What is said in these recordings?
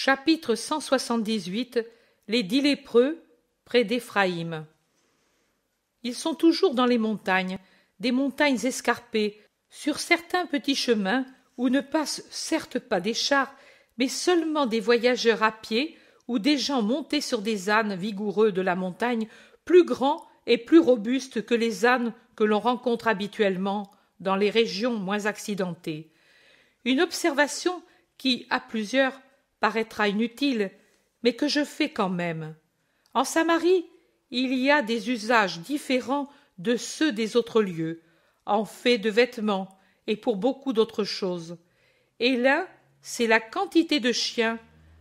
Chapitre 178 Les dix lépreux près d'Éphraïm. Ils sont toujours dans les montagnes, des montagnes escarpées, sur certains petits chemins où ne passent certes pas des chars, mais seulement des voyageurs à pied ou des gens montés sur des ânes vigoureux de la montagne, plus grands et plus robustes que les ânes que l'on rencontre habituellement dans les régions moins accidentées. Une observation qui, à plusieurs, paraîtra inutile, mais que je fais quand même. En Samarie, il y a des usages différents de ceux des autres lieux, en fait de vêtements et pour beaucoup d'autres choses. Et là, c'est la quantité de chiens,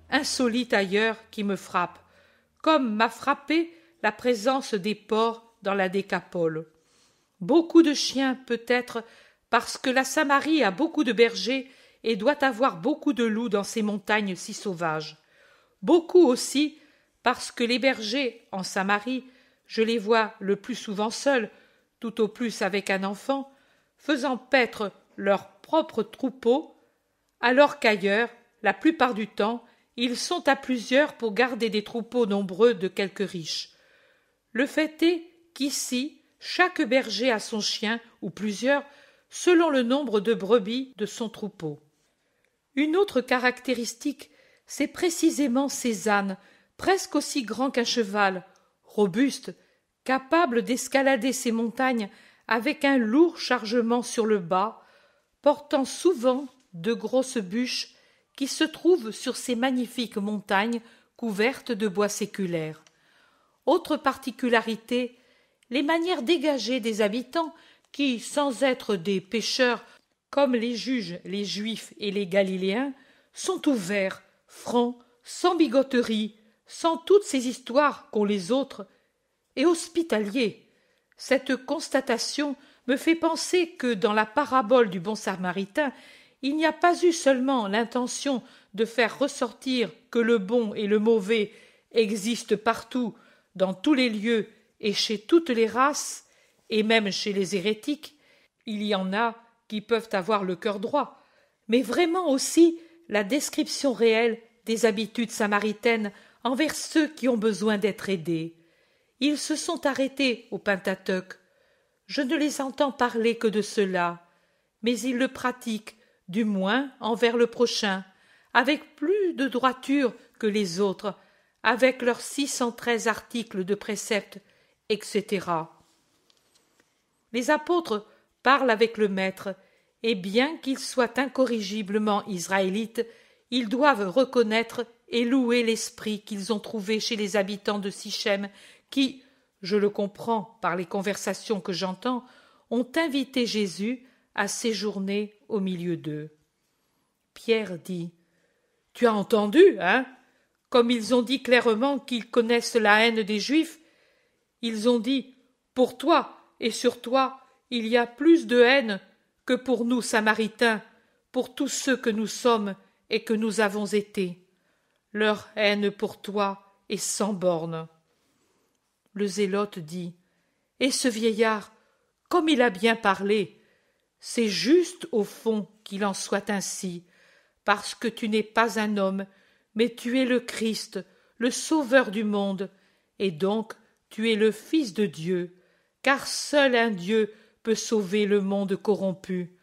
insolite ailleurs, qui me frappe, comme m'a frappé la présence des porcs dans la décapole. Beaucoup de chiens, peut-être, parce que la Samarie a beaucoup de bergers et doit avoir beaucoup de loups dans ces montagnes si sauvages. Beaucoup aussi, parce que les bergers, en Samarie, je les vois le plus souvent seuls, tout au plus avec un enfant, faisant paître leurs propres troupeaux, alors qu'ailleurs, la plupart du temps, ils sont à plusieurs pour garder des troupeaux nombreux de quelques riches. Le fait est qu'ici, chaque berger a son chien, ou plusieurs, selon le nombre de brebis de son troupeau. Une autre caractéristique, c'est précisément ces ânes, presque aussi grands qu'un cheval, robustes, capables d'escalader ces montagnes avec un lourd chargement sur le bas, portant souvent de grosses bûches qui se trouvent sur ces magnifiques montagnes couvertes de bois séculaires. Autre particularité, les manières dégagées des habitants qui, sans être des pêcheurs comme les juges, les juifs et les galiléens, sont ouverts, francs, sans bigoterie, sans toutes ces histoires qu'ont les autres, et hospitaliers. Cette constatation me fait penser que dans la parabole du bon samaritain, il n'y a pas eu seulement l'intention de faire ressortir que le bon et le mauvais existent partout, dans tous les lieux et chez toutes les races, et même chez les hérétiques, il y en a qui peuvent avoir le cœur droit, mais vraiment aussi la description réelle des habitudes samaritaines envers ceux qui ont besoin d'être aidés. Ils se sont arrêtés au Pentateuch. Je ne les entends parler que de cela, mais ils le pratiquent, du moins envers le prochain, avec plus de droiture que les autres, avec leurs six cent treize articles de préceptes, etc. Les apôtres parle avec le maître, et bien qu'ils soient incorrigiblement israélites, ils doivent reconnaître et louer l'esprit qu'ils ont trouvé chez les habitants de Sichem, qui, je le comprends par les conversations que j'entends, ont invité Jésus à séjourner au milieu d'eux. Pierre dit Tu as entendu, hein Comme ils ont dit clairement qu'ils connaissent la haine des Juifs, ils ont dit Pour toi et sur toi, il y a plus de haine que pour nous, Samaritains, pour tous ceux que nous sommes et que nous avons été. Leur haine pour toi est sans borne. Le zélote dit Et ce vieillard, comme il a bien parlé, c'est juste au fond qu'il en soit ainsi, parce que tu n'es pas un homme, mais tu es le Christ, le Sauveur du monde, et donc tu es le Fils de Dieu, car seul un Dieu sauver le monde corrompu.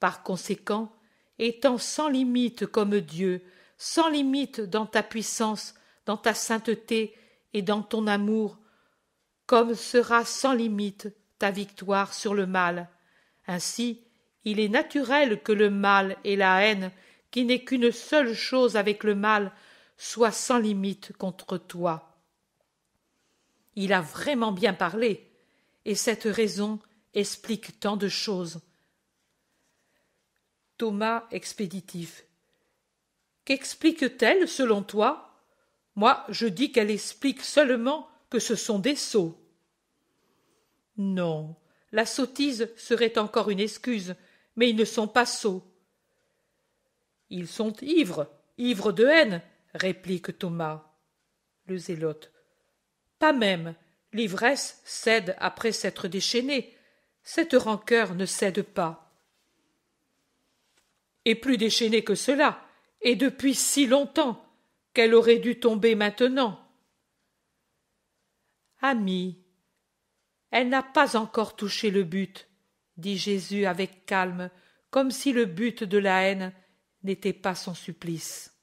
Par conséquent, étant sans limite comme Dieu, sans limite dans ta puissance, dans ta sainteté et dans ton amour, comme sera sans limite ta victoire sur le mal. Ainsi, il est naturel que le mal et la haine, qui n'est qu'une seule chose avec le mal, soient sans limite contre toi. Il a vraiment bien parlé, et cette raison explique tant de choses. Thomas expéditif. Qu'explique-t-elle, selon toi Moi, je dis qu'elle explique seulement que ce sont des sots. Non, la sottise serait encore une excuse, mais ils ne sont pas sots. Ils sont ivres, ivres de haine, réplique Thomas. Le zélote. Pas même. L'ivresse cède après s'être déchaînée cette rancœur ne cède pas. Et plus déchaînée que cela, et depuis si longtemps, qu'elle aurait dû tomber maintenant. Ami, elle n'a pas encore touché le but, dit Jésus avec calme, comme si le but de la haine n'était pas son supplice.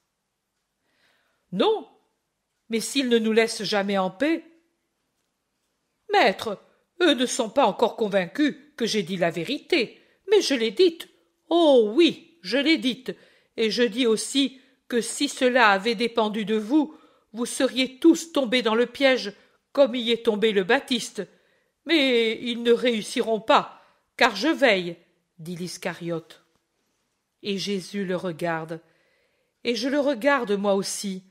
Non, mais s'il ne nous laisse jamais en paix. Maître, eux ne sont pas encore convaincus que j'ai dit la vérité, mais je l'ai dite. Oh oui, je l'ai dite, et je dis aussi que si cela avait dépendu de vous, vous seriez tous tombés dans le piège comme y est tombé le Baptiste. Mais ils ne réussiront pas, car je veille, dit l'Iscariote. Et Jésus le regarde. Et je le regarde moi aussi,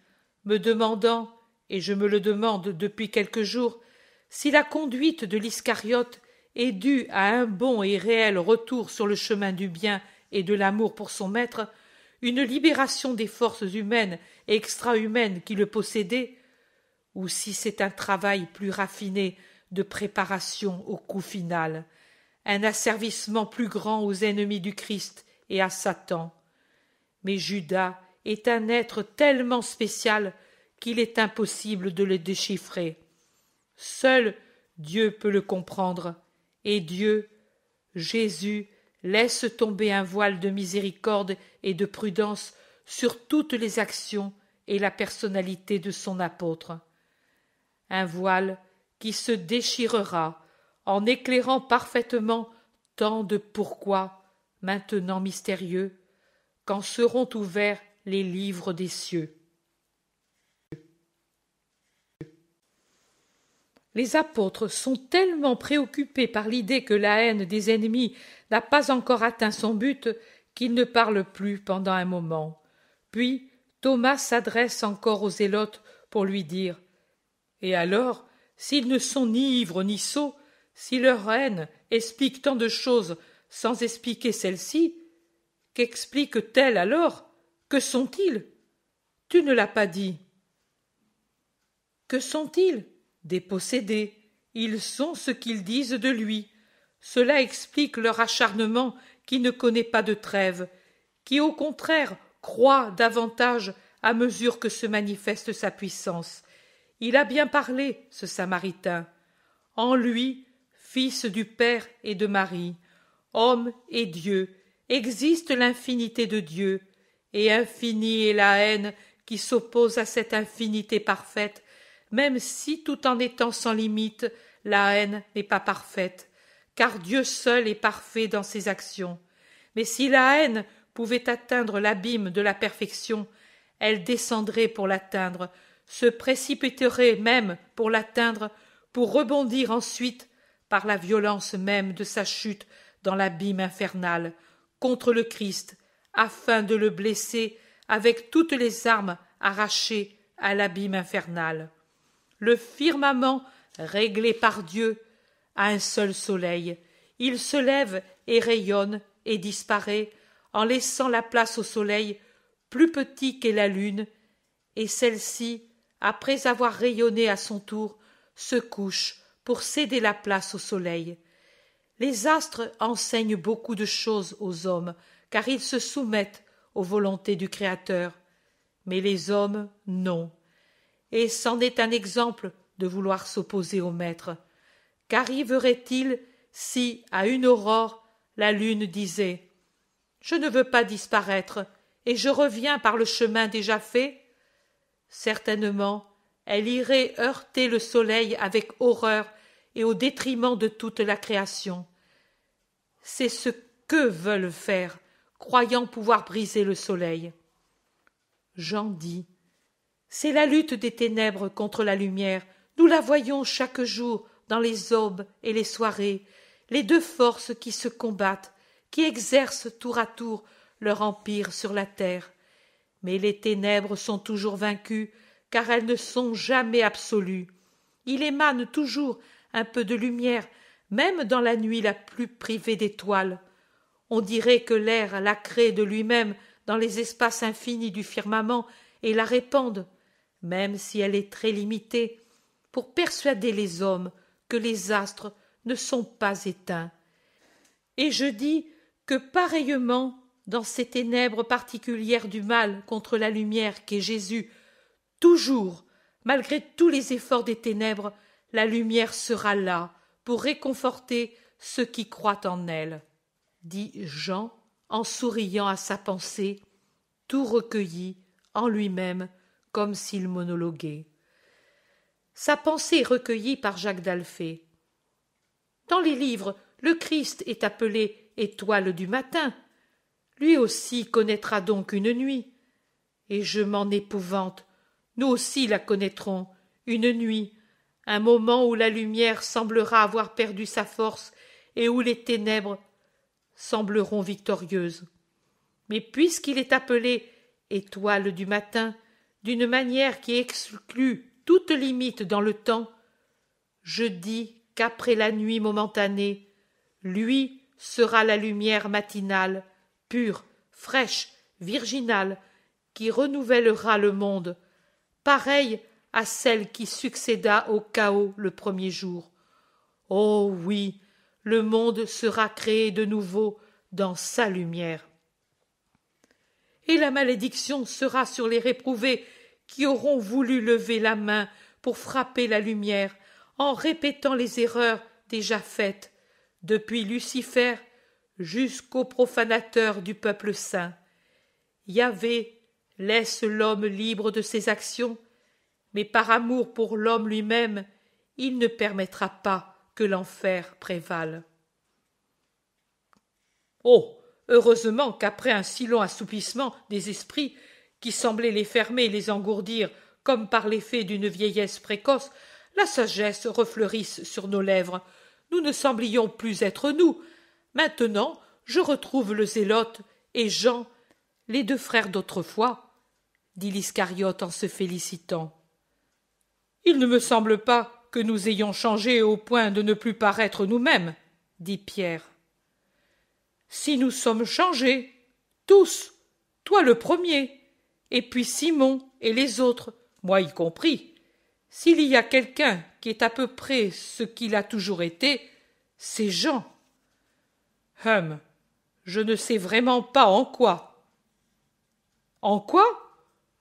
me demandant, et je me le demande depuis quelques jours, si la conduite de l'Iscariote est due à un bon et réel retour sur le chemin du bien et de l'amour pour son maître, une libération des forces humaines et extra-humaines qui le possédaient, ou si c'est un travail plus raffiné de préparation au coup final, un asservissement plus grand aux ennemis du Christ et à Satan. Mais Judas est un être tellement spécial qu'il est impossible de le déchiffrer. Seul Dieu peut le comprendre. Et Dieu, Jésus, laisse tomber un voile de miséricorde et de prudence sur toutes les actions et la personnalité de son apôtre. Un voile qui se déchirera en éclairant parfaitement tant de pourquoi, maintenant mystérieux, quand seront ouverts les livres des cieux. Les apôtres sont tellement préoccupés par l'idée que la haine des ennemis n'a pas encore atteint son but qu'ils ne parlent plus pendant un moment. Puis Thomas s'adresse encore aux zélotes pour lui dire Et alors, s'ils ne sont ni ivres ni sots, si leur haine explique tant de choses sans expliquer celle-ci, qu'explique-t-elle alors Que sont-ils Tu ne l'as pas dit. Que sont-ils Dépossédés, ils sont ce qu'ils disent de lui. Cela explique leur acharnement qui ne connaît pas de trêve, qui au contraire croit davantage à mesure que se manifeste sa puissance. Il a bien parlé, ce Samaritain. En lui, fils du Père et de Marie, homme et Dieu, existe l'infinité de Dieu, et infinie est la haine qui s'oppose à cette infinité parfaite même si, tout en étant sans limite, la haine n'est pas parfaite, car Dieu seul est parfait dans ses actions. Mais si la haine pouvait atteindre l'abîme de la perfection, elle descendrait pour l'atteindre, se précipiterait même pour l'atteindre, pour rebondir ensuite par la violence même de sa chute dans l'abîme infernal, contre le Christ, afin de le blesser avec toutes les armes arrachées à l'abîme infernal le firmament réglé par Dieu a un seul soleil. Il se lève et rayonne et disparaît en laissant la place au soleil plus petit qu'est la lune, et celle-ci, après avoir rayonné à son tour, se couche pour céder la place au soleil. Les astres enseignent beaucoup de choses aux hommes, car ils se soumettent aux volontés du Créateur. Mais les hommes, non et c'en est un exemple de vouloir s'opposer au maître. Qu'arriverait-il si, à une aurore, la lune disait Je ne veux pas disparaître, et je reviens par le chemin déjà fait Certainement, elle irait heurter le soleil avec horreur et au détriment de toute la création. C'est ce que veulent faire, croyant pouvoir briser le soleil. J'en dis. C'est la lutte des ténèbres contre la lumière. Nous la voyons chaque jour dans les aubes et les soirées, les deux forces qui se combattent, qui exercent tour à tour leur empire sur la terre. Mais les ténèbres sont toujours vaincues, car elles ne sont jamais absolues. Il émane toujours un peu de lumière, même dans la nuit la plus privée d'étoiles. On dirait que l'air la crée de lui-même dans les espaces infinis du firmament et la répande même si elle est très limitée, pour persuader les hommes que les astres ne sont pas éteints. Et je dis que pareillement, dans ces ténèbres particulières du mal contre la lumière qu'est Jésus, toujours, malgré tous les efforts des ténèbres, la lumière sera là pour réconforter ceux qui croient en elle, dit Jean en souriant à sa pensée, tout recueilli en lui-même comme s'il monologuait. Sa pensée recueillie par Jacques d'Alphée. Dans les livres, le Christ est appelé étoile du matin. Lui aussi connaîtra donc une nuit. Et je m'en épouvante. Nous aussi la connaîtrons, une nuit, un moment où la lumière semblera avoir perdu sa force et où les ténèbres sembleront victorieuses. Mais puisqu'il est appelé étoile du matin, d'une manière qui exclut toute limite dans le temps, je dis qu'après la nuit momentanée, lui sera la lumière matinale, pure, fraîche, virginale, qui renouvellera le monde, pareille à celle qui succéda au chaos le premier jour. Oh oui, le monde sera créé de nouveau dans sa lumière. Et la malédiction sera sur les réprouvés qui auront voulu lever la main pour frapper la lumière en répétant les erreurs déjà faites, depuis Lucifer jusqu'au profanateur du peuple saint. Yahvé laisse l'homme libre de ses actions, mais par amour pour l'homme lui-même, il ne permettra pas que l'enfer prévale. Oh heureusement qu'après un si long assoupissement des esprits, qui semblait les fermer et les engourdir comme par l'effet d'une vieillesse précoce, la sagesse refleurisse sur nos lèvres. Nous ne semblions plus être nous. Maintenant, je retrouve le zélote et Jean, les deux frères d'autrefois, dit l'Iscariote en se félicitant. Il ne me semble pas que nous ayons changé au point de ne plus paraître nous-mêmes, dit Pierre. Si nous sommes changés, tous, toi le premier, et puis Simon et les autres, moi y compris. S'il y a quelqu'un qui est à peu près ce qu'il a toujours été, c'est Jean. Hum, je ne sais vraiment pas en quoi. En quoi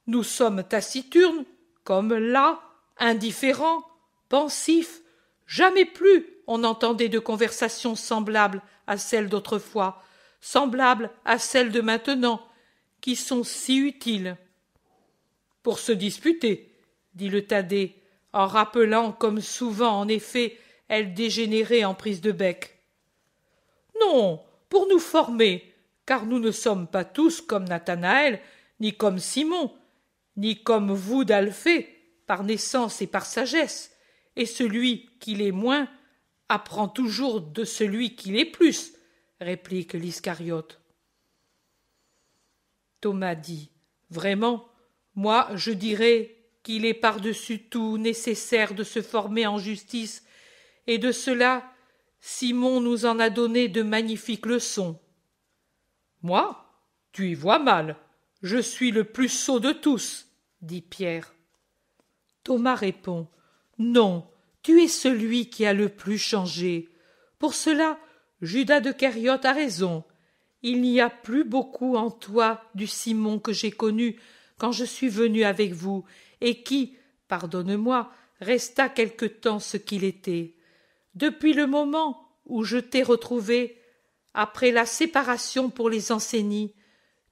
Nous sommes taciturnes, comme là, indifférents, pensifs. Jamais plus on entendait de conversations semblables à celles d'autrefois, semblables à celles de maintenant, qui sont si utiles pour se disputer, dit le Thaddée, en rappelant comme souvent en effet elle dégénérait en prise de bec. Non, pour nous former, car nous ne sommes pas tous comme Nathanaël, ni comme Simon, ni comme vous d'Alphée, par naissance et par sagesse, et celui qui l'est moins apprend toujours de celui qui l'est plus, réplique l'Iscariote. Thomas dit Vraiment, moi, je dirais qu'il est par-dessus tout nécessaire de se former en justice, et de cela, Simon nous en a donné de magnifiques leçons. Moi, tu y vois mal. Je suis le plus sot de tous, dit Pierre. Thomas répond Non, tu es celui qui a le plus changé. Pour cela, Judas de Cariote a raison. Il n'y a plus beaucoup en toi du Simon que j'ai connu, quand je suis venu avec vous, et qui, pardonne-moi, resta quelque temps ce qu'il était. Depuis le moment où je t'ai retrouvé, après la séparation pour les enseignies,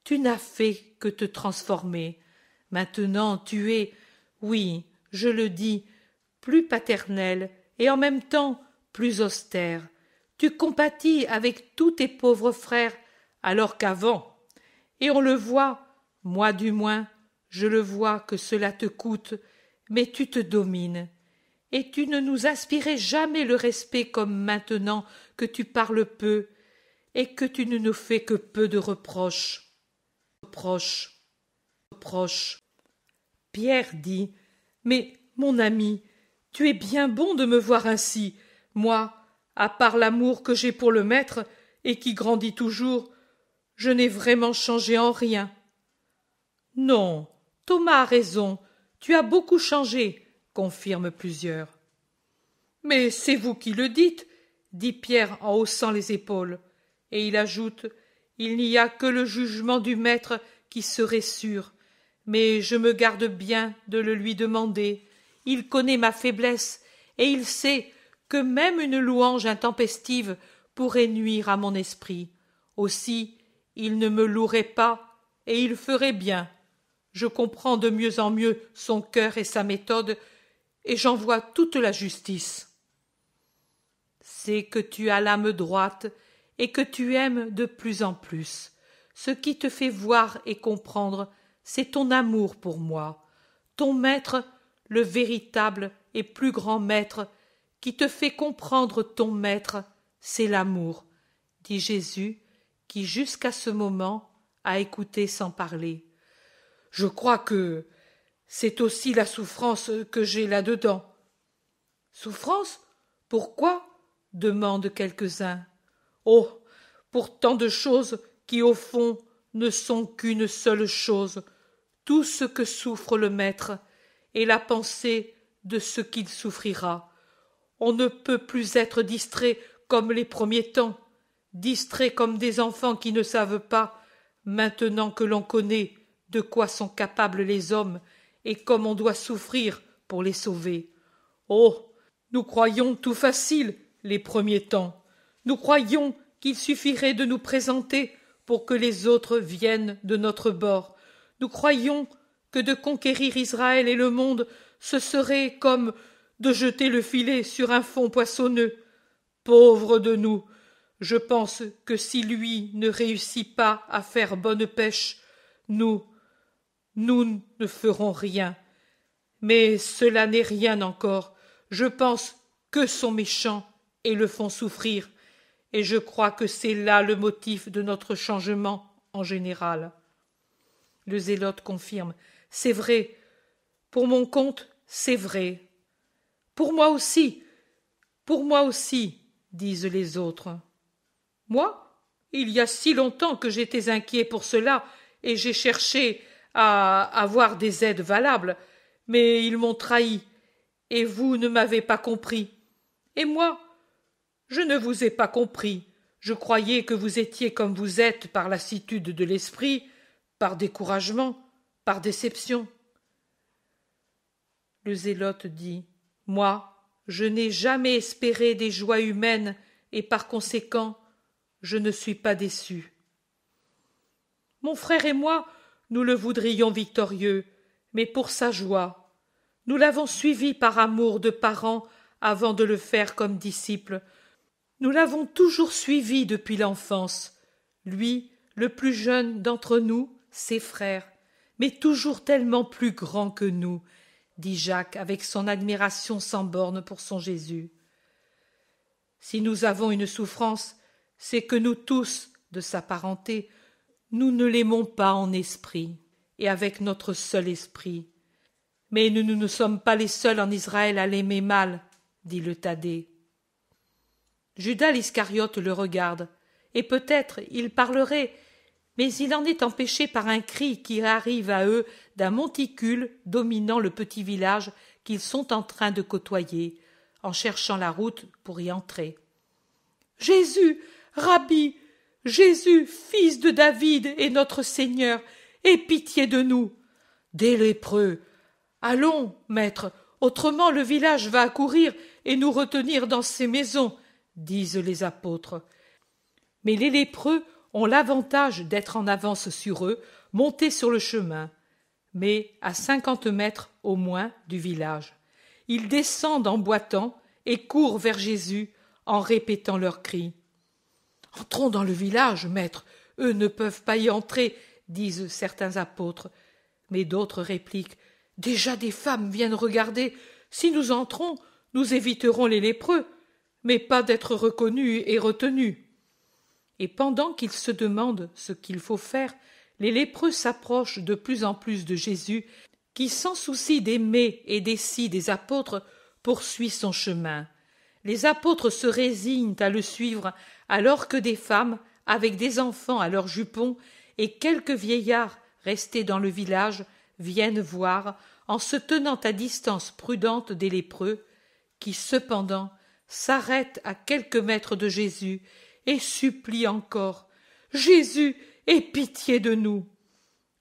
tu n'as fait que te transformer. Maintenant tu es, oui, je le dis, plus paternel et en même temps plus austère. Tu compatis avec tous tes pauvres frères alors qu'avant, et on le voit, moi du moins, je le vois que cela te coûte, mais tu te domines, et tu ne nous aspirais jamais le respect comme maintenant que tu parles peu, et que tu ne nous fais que peu de reproches. Reproches. Reproches. Pierre dit. Mais, mon ami, tu es bien bon de me voir ainsi. Moi, à part l'amour que j'ai pour le maître, et qui grandit toujours, je n'ai vraiment changé en rien. Non, Thomas a raison. Tu as beaucoup changé, confirment plusieurs. Mais c'est vous qui le dites, dit Pierre en haussant les épaules. Et il ajoute Il n'y a que le jugement du maître qui serait sûr. Mais je me garde bien de le lui demander. Il connaît ma faiblesse et il sait que même une louange intempestive pourrait nuire à mon esprit. Aussi, il ne me louerait pas et il ferait bien je comprends de mieux en mieux son cœur et sa méthode, et j'en vois toute la justice. C'est que tu as l'âme droite et que tu aimes de plus en plus. Ce qui te fait voir et comprendre, c'est ton amour pour moi, ton maître, le véritable et plus grand maître, qui te fait comprendre ton maître, c'est l'amour, dit Jésus, qui jusqu'à ce moment a écouté sans parler. Je crois que c'est aussi la souffrance que j'ai là-dedans. Souffrance Pourquoi demandent quelques-uns. Oh pour tant de choses qui, au fond, ne sont qu'une seule chose, tout ce que souffre le maître et la pensée de ce qu'il souffrira. On ne peut plus être distrait comme les premiers temps, distrait comme des enfants qui ne savent pas, maintenant que l'on connaît, de quoi sont capables les hommes et comme on doit souffrir pour les sauver. Oh. Nous croyons tout facile les premiers temps. Nous croyons qu'il suffirait de nous présenter pour que les autres viennent de notre bord. Nous croyons que de conquérir Israël et le monde, ce serait comme de jeter le filet sur un fond poissonneux. Pauvre de nous. Je pense que si lui ne réussit pas à faire bonne pêche, nous, nous ne ferons rien. Mais cela n'est rien encore. Je pense que sont méchants et le font souffrir, et je crois que c'est là le motif de notre changement en général. Le zélote confirme. C'est vrai. Pour mon compte, c'est vrai. Pour moi aussi. Pour moi aussi, disent les autres. Moi, il y a si longtemps que j'étais inquiet pour cela, et j'ai cherché à avoir des aides valables, mais ils m'ont trahi, et vous ne m'avez pas compris. Et moi, je ne vous ai pas compris. Je croyais que vous étiez comme vous êtes par lassitude de l'esprit, par découragement, par déception. Le zélote dit Moi, je n'ai jamais espéré des joies humaines, et par conséquent, je ne suis pas déçu. Mon frère et moi, nous le voudrions victorieux, mais pour sa joie. Nous l'avons suivi par amour de parents avant de le faire comme disciple. Nous l'avons toujours suivi depuis l'enfance, lui, le plus jeune d'entre nous, ses frères, mais toujours tellement plus grand que nous, dit Jacques avec son admiration sans borne pour son Jésus. Si nous avons une souffrance, c'est que nous tous, de sa parenté, nous ne l'aimons pas en esprit, et avec notre seul esprit. Mais nous, ne sommes pas les seuls en Israël à l'aimer mal, dit le Thaddée. Judas l'Iscariote le regarde, et peut-être il parlerait, mais il en est empêché par un cri qui arrive à eux d'un monticule dominant le petit village qu'ils sont en train de côtoyer, en cherchant la route pour y entrer. Jésus, Rabbi, Jésus, fils de David et notre Seigneur, aie pitié de nous. Des lépreux. Allons, maître, autrement le village va accourir et nous retenir dans ses maisons, disent les apôtres. Mais les lépreux ont l'avantage d'être en avance sur eux, montés sur le chemin, mais à cinquante mètres au moins du village. Ils descendent en boitant et courent vers Jésus en répétant leurs cris. Entrons dans le village, maître. Eux ne peuvent pas y entrer, disent certains apôtres. Mais d'autres répliquent. Déjà des femmes viennent regarder. Si nous entrons, nous éviterons les lépreux, mais pas d'être reconnus et retenus. Et pendant qu'ils se demandent ce qu'il faut faire, les lépreux s'approchent de plus en plus de Jésus, qui, sans souci d'aimer et des si des apôtres, poursuit son chemin les apôtres se résignent à le suivre alors que des femmes, avec des enfants à leurs jupons, et quelques vieillards restés dans le village viennent voir, en se tenant à distance prudente des lépreux, qui cependant s'arrêtent à quelques mètres de Jésus et supplient encore. Jésus, aie pitié de nous.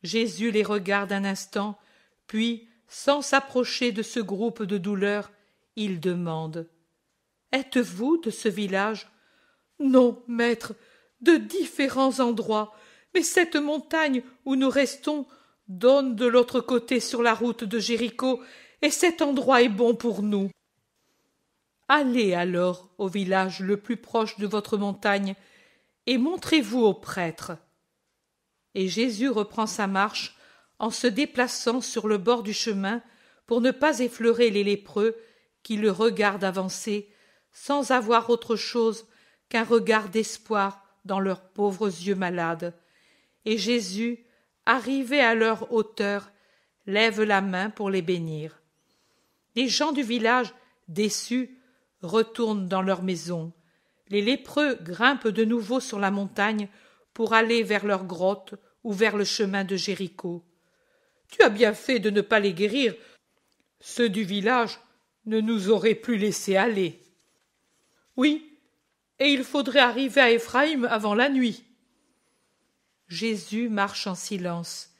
Jésus les regarde un instant, puis, sans s'approcher de ce groupe de douleurs, il demande. Êtes-vous de ce village Non, maître, de différents endroits, mais cette montagne où nous restons donne de l'autre côté sur la route de Jéricho, et cet endroit est bon pour nous. Allez alors au village le plus proche de votre montagne, et montrez-vous au prêtre. Et Jésus reprend sa marche en se déplaçant sur le bord du chemin pour ne pas effleurer les lépreux qui le regardent avancer sans avoir autre chose qu'un regard d'espoir dans leurs pauvres yeux malades. Et Jésus, arrivé à leur hauteur, lève la main pour les bénir. Les gens du village, déçus, retournent dans leur maison. Les lépreux grimpent de nouveau sur la montagne pour aller vers leur grotte ou vers le chemin de Jéricho. Tu as bien fait de ne pas les guérir. Ceux du village ne nous auraient plus laissés aller. Oui, et il faudrait arriver à Ephraïm avant la nuit. Jésus marche en silence.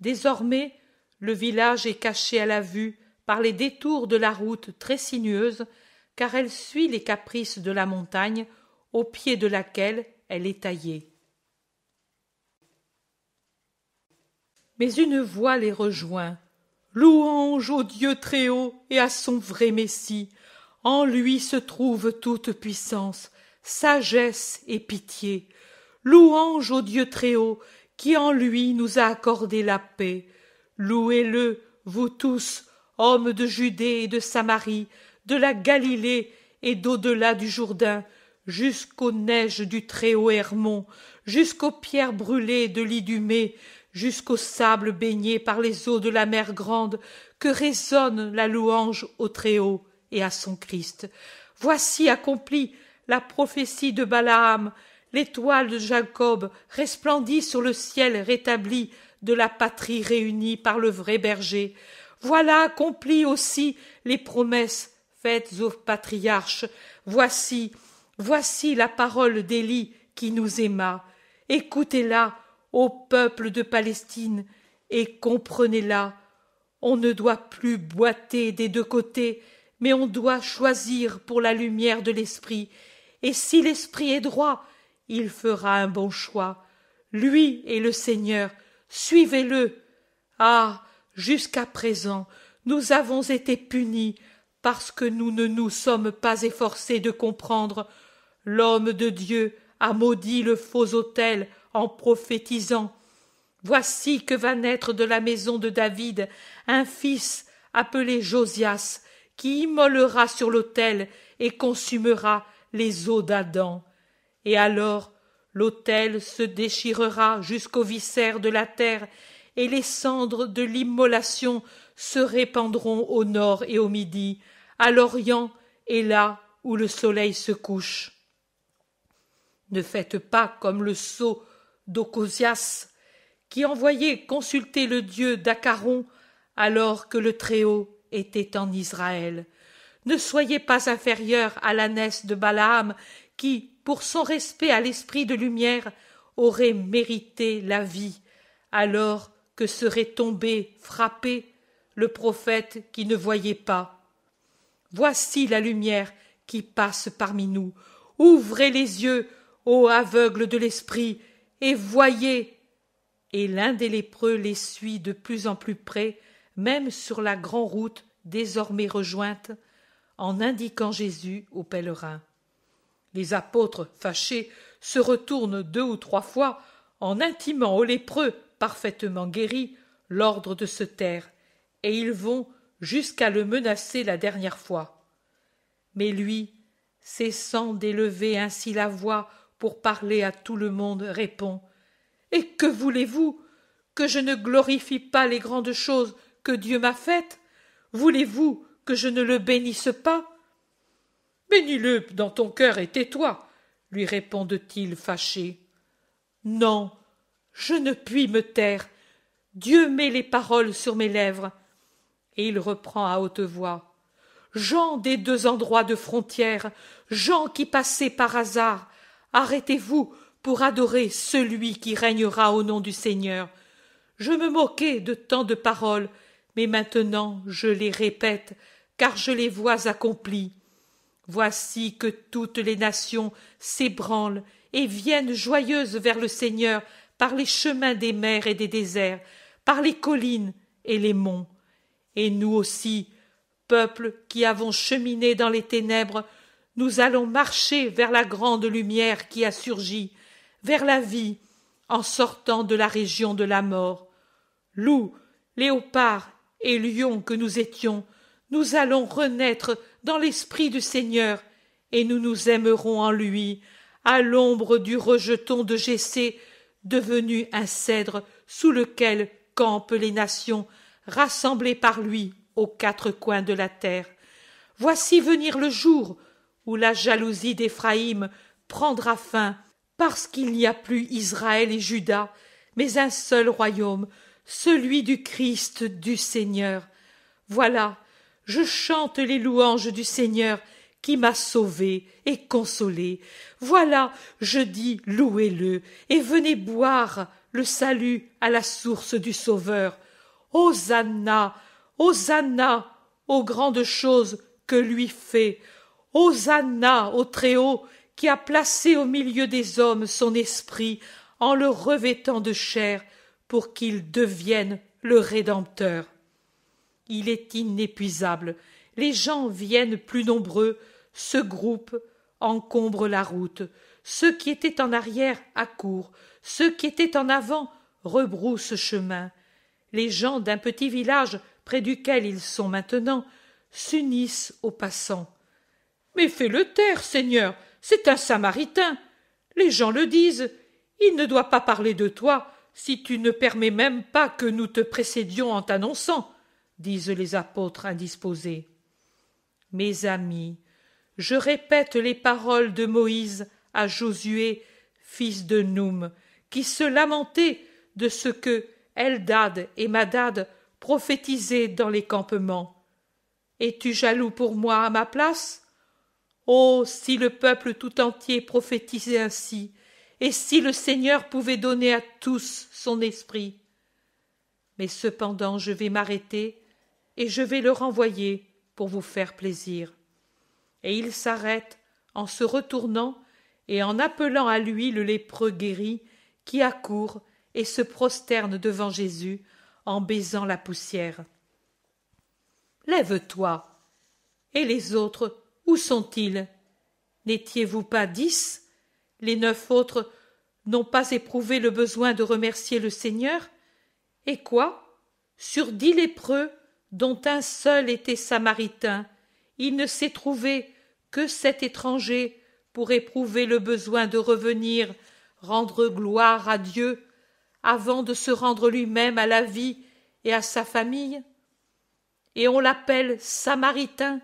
Désormais, le village est caché à la vue par les détours de la route très sinueuse, car elle suit les caprices de la montagne au pied de laquelle elle est taillée. Mais une voix les rejoint. Louange au Dieu très haut et à son vrai Messie, en lui se trouve toute puissance, sagesse et pitié. Louange au Dieu Très-Haut, qui en lui nous a accordé la paix. Louez-le, vous tous, hommes de Judée et de Samarie, de la Galilée et d'au-delà du Jourdain, jusqu'aux neiges du Très-Haut Hermon, jusqu'aux pierres brûlées de l'Idumée, jusqu'aux sables baignés par les eaux de la mer Grande, que résonne la louange au Très-Haut et à son Christ. Voici accomplie la prophétie de Balaam. L'étoile de Jacob resplendit sur le ciel rétabli de la patrie réunie par le vrai berger. Voilà accomplie aussi les promesses faites aux patriarches. Voici, voici la parole d'Élie qui nous aima. Écoutez-la, ô peuple de Palestine, et comprenez-la. On ne doit plus boiter des deux côtés, mais on doit choisir pour la lumière de l'esprit, et si l'esprit est droit, il fera un bon choix. Lui est le Seigneur, suivez-le. Ah, jusqu'à présent, nous avons été punis parce que nous ne nous sommes pas efforcés de comprendre. L'homme de Dieu a maudit le faux autel en prophétisant. Voici que va naître de la maison de David un fils appelé Josias, qui immolera sur l'autel et consumera les eaux d'Adam. Et alors l'autel se déchirera jusqu'aux viscères de la terre, et les cendres de l'immolation se répandront au nord et au midi, à l'orient et là où le soleil se couche. Ne faites pas comme le sot d'Ocosias, qui envoyait consulter le dieu d'Acharon alors que le Très-Haut était en Israël. Ne soyez pas inférieurs à l'ânesse de Balaam, qui, pour son respect à l'esprit de lumière, aurait mérité la vie, alors que serait tombé, frappé, le prophète qui ne voyait pas. Voici la lumière qui passe parmi nous. Ouvrez les yeux, ô aveugles de l'esprit, et voyez. Et l'un des lépreux les suit de plus en plus près, même sur la grande route désormais rejointe, en indiquant Jésus aux pèlerins. Les apôtres, fâchés, se retournent deux ou trois fois en intimant aux lépreux, parfaitement guéris, l'ordre de se taire, et ils vont jusqu'à le menacer la dernière fois. Mais lui, cessant d'élever ainsi la voix pour parler à tout le monde, répond Et que voulez-vous que je ne glorifie pas les grandes choses que Dieu m'a faites Voulez-vous que je ne le bénisse pas Bénis-le dans ton cœur et tais-toi, lui répondent-ils fâchés. Non, je ne puis me taire. Dieu met les paroles sur mes lèvres. Et il reprend à haute voix. Gens des deux endroits de frontière, gens qui passaient par hasard, arrêtez-vous pour adorer celui qui règnera au nom du Seigneur. Je me moquais de tant de paroles, mais maintenant je les répète, car je les vois accomplis. Voici que toutes les nations s'ébranlent et viennent joyeuses vers le Seigneur par les chemins des mers et des déserts, par les collines et les monts. Et nous aussi, peuple qui avons cheminé dans les ténèbres, nous allons marcher vers la grande lumière qui a surgi, vers la vie, en sortant de la région de la mort. Loup, léopard et lions que nous étions, nous allons renaître dans l'esprit du Seigneur, et nous nous aimerons en lui, à l'ombre du rejeton de Jessé, devenu un cèdre sous lequel campent les nations, rassemblées par lui aux quatre coins de la terre. Voici venir le jour où la jalousie d'Éphraïm prendra fin, parce qu'il n'y a plus Israël et Juda, mais un seul royaume, celui du Christ du Seigneur. Voilà, je chante les louanges du Seigneur qui m'a sauvé et consolé. Voilà, je dis louez-le et venez boire le salut à la source du Sauveur. Hosanna, Hosanna aux grandes choses que lui fait. Hosanna au Très-Haut qui a placé au milieu des hommes son esprit en le revêtant de chair pour qu'il devienne le Rédempteur. Il est inépuisable. Les gens viennent plus nombreux, se groupent, encombrent la route. Ceux qui étaient en arrière accourent, ceux qui étaient en avant rebroussent chemin. Les gens d'un petit village près duquel ils sont maintenant s'unissent aux passants. Mais fais-le taire, Seigneur, c'est un Samaritain. Les gens le disent. Il ne doit pas parler de toi, si tu ne permets même pas que nous te précédions en t'annonçant, disent les apôtres indisposés. Mes amis, je répète les paroles de Moïse à Josué, fils de Noum, qui se lamentait de ce que Eldad et Madad prophétisaient dans les campements. Es-tu jaloux pour moi à ma place Oh, si le peuple tout entier prophétisait ainsi, et si le Seigneur pouvait donner à tous son esprit. Mais cependant je vais m'arrêter, et je vais le renvoyer pour vous faire plaisir. Et il s'arrête en se retournant et en appelant à lui le lépreux guéri qui accourt et se prosterne devant Jésus en baisant la poussière. Lève-toi. Et les autres, où sont-ils N'étiez-vous pas dix les neuf autres n'ont pas éprouvé le besoin de remercier le Seigneur, et quoi? Sur dix lépreux, dont un seul était samaritain, il ne s'est trouvé que cet étranger pour éprouver le besoin de revenir rendre gloire à Dieu avant de se rendre lui-même à la vie et à sa famille. Et on l'appelle Samaritain.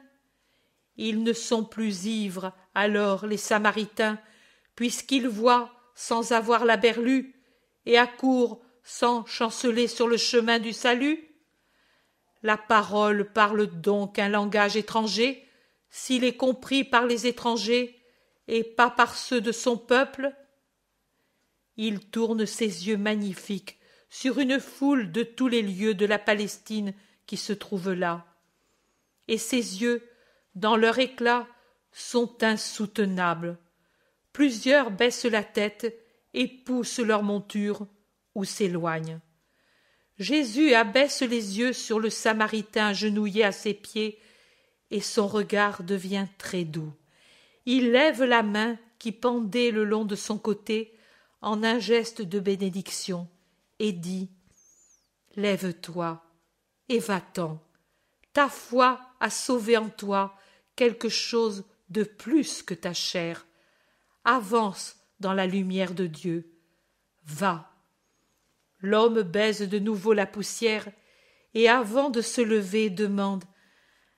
Ils ne sont plus ivres alors les Samaritains puisqu'il voit sans avoir la berlue et accourt sans chanceler sur le chemin du salut La parole parle donc un langage étranger, s'il est compris par les étrangers et pas par ceux de son peuple Il tourne ses yeux magnifiques sur une foule de tous les lieux de la Palestine qui se trouve là. Et ses yeux, dans leur éclat, sont insoutenables plusieurs baissent la tête et poussent leur monture ou s'éloignent. Jésus abaisse les yeux sur le Samaritain genouillé à ses pieds, et son regard devient très doux. Il lève la main qui pendait le long de son côté en un geste de bénédiction, et dit Lève-toi et va-t'en. Ta foi a sauvé en toi quelque chose de plus que ta chair avance dans la lumière de Dieu. Va. L'homme baise de nouveau la poussière, et avant de se lever demande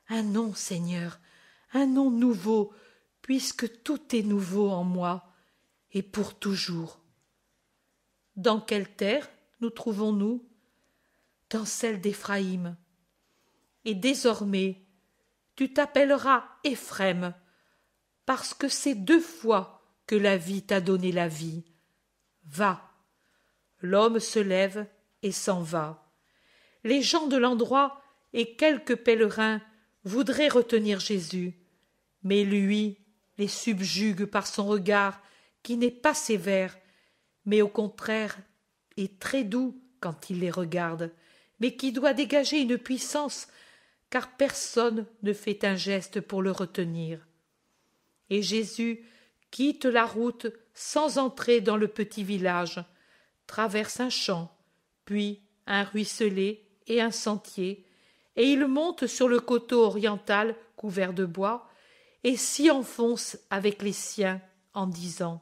Un nom, Seigneur, un nom nouveau, puisque tout est nouveau en moi, et pour toujours. Dans quelle terre nous trouvons-nous Dans celle d'Éphraïm. Et désormais, tu t'appelleras Éphraïm, parce que c'est deux fois que la vie t'a donné la vie. Va. L'homme se lève et s'en va. Les gens de l'endroit et quelques pèlerins voudraient retenir Jésus, mais lui les subjugue par son regard qui n'est pas sévère, mais au contraire est très doux quand il les regarde, mais qui doit dégager une puissance, car personne ne fait un geste pour le retenir. Et Jésus quitte la route sans entrer dans le petit village, traverse un champ, puis un ruisselé et un sentier, et il monte sur le coteau oriental couvert de bois, et s'y enfonce avec les siens en disant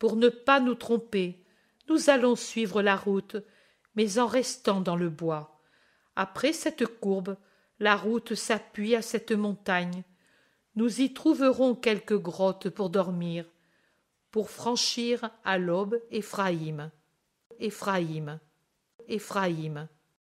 Pour ne pas nous tromper, nous allons suivre la route, mais en restant dans le bois. Après cette courbe, la route s'appuie à cette montagne, nous y trouverons quelques grottes pour dormir, pour franchir à l'aube Éphraïm, Éphraïm, Éphraïm.